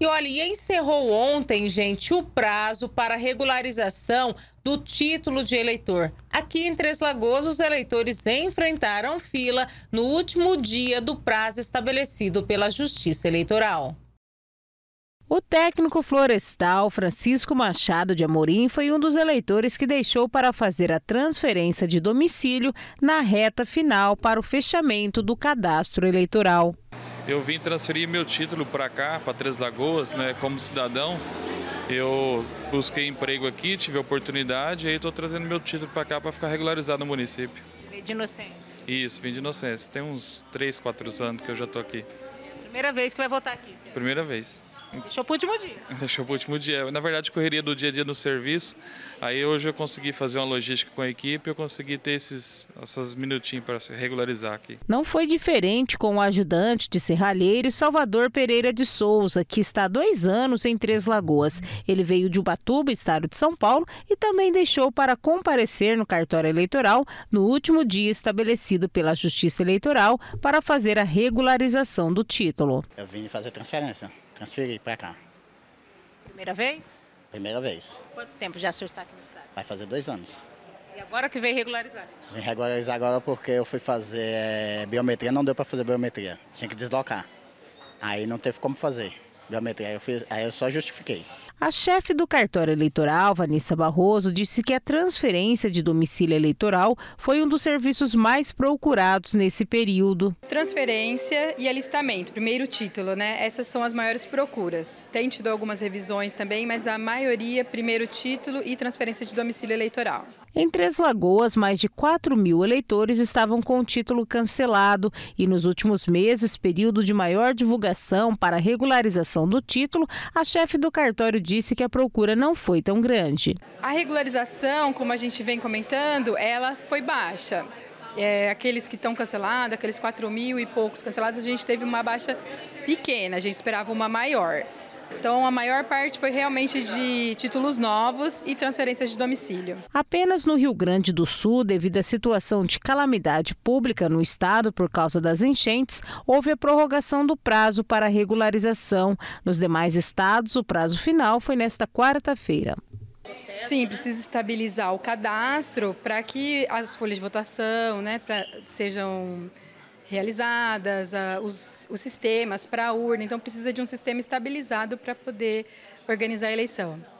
E olha, e encerrou ontem, gente, o prazo para regularização do título de eleitor. Aqui em Três Lagoas, os eleitores enfrentaram fila no último dia do prazo estabelecido pela Justiça Eleitoral. O técnico florestal Francisco Machado de Amorim foi um dos eleitores que deixou para fazer a transferência de domicílio na reta final para o fechamento do cadastro eleitoral eu vim transferir meu título para cá, para Três Lagoas, né, como cidadão. Eu busquei emprego aqui, tive oportunidade e aí estou trazendo meu título para cá para ficar regularizado no município. De inocência? Isso, vim de inocência. Tem uns 3, 4 anos que eu já estou aqui. Primeira vez que vai votar aqui? Senhor. Primeira vez. Deixou pro último dia. Deixou pro último dia. Na verdade, correria do dia a dia no serviço. Aí hoje eu consegui fazer uma logística com a equipe, eu consegui ter esses, esses minutinhos para se regularizar aqui. Não foi diferente com o ajudante de serralheiro Salvador Pereira de Souza, que está há dois anos em Três Lagoas. Ele veio de Ubatuba, estado de São Paulo, e também deixou para comparecer no cartório eleitoral no último dia estabelecido pela Justiça Eleitoral para fazer a regularização do título. Eu vim fazer transferência transferi para cá. Primeira vez? Primeira vez. Quanto tempo já o senhor está aqui na cidade? Vai fazer dois anos. E agora que vem regularizar? Vem regularizar agora porque eu fui fazer é, biometria, não deu para fazer biometria. Tinha que deslocar. Aí não teve como fazer biometria. Aí eu, fiz, aí eu só justifiquei. A chefe do cartório eleitoral, Vanessa Barroso, disse que a transferência de domicílio eleitoral foi um dos serviços mais procurados nesse período. Transferência e alistamento, primeiro título, né? Essas são as maiores procuras. Tem tido algumas revisões também, mas a maioria, primeiro título e transferência de domicílio eleitoral. Em Três Lagoas, mais de 4 mil eleitores estavam com o título cancelado e nos últimos meses, período de maior divulgação para regularização do título, a chefe do cartório disse que a procura não foi tão grande. A regularização, como a gente vem comentando, ela foi baixa. É, aqueles que estão cancelados, aqueles 4 mil e poucos cancelados, a gente teve uma baixa pequena, a gente esperava uma maior. Então, a maior parte foi realmente de títulos novos e transferências de domicílio. Apenas no Rio Grande do Sul, devido à situação de calamidade pública no estado por causa das enchentes, houve a prorrogação do prazo para regularização. Nos demais estados, o prazo final foi nesta quarta-feira. Sim, precisa estabilizar o cadastro para que as folhas de votação né, pra, sejam realizadas, a, os, os sistemas para a urna. Então, precisa de um sistema estabilizado para poder organizar a eleição.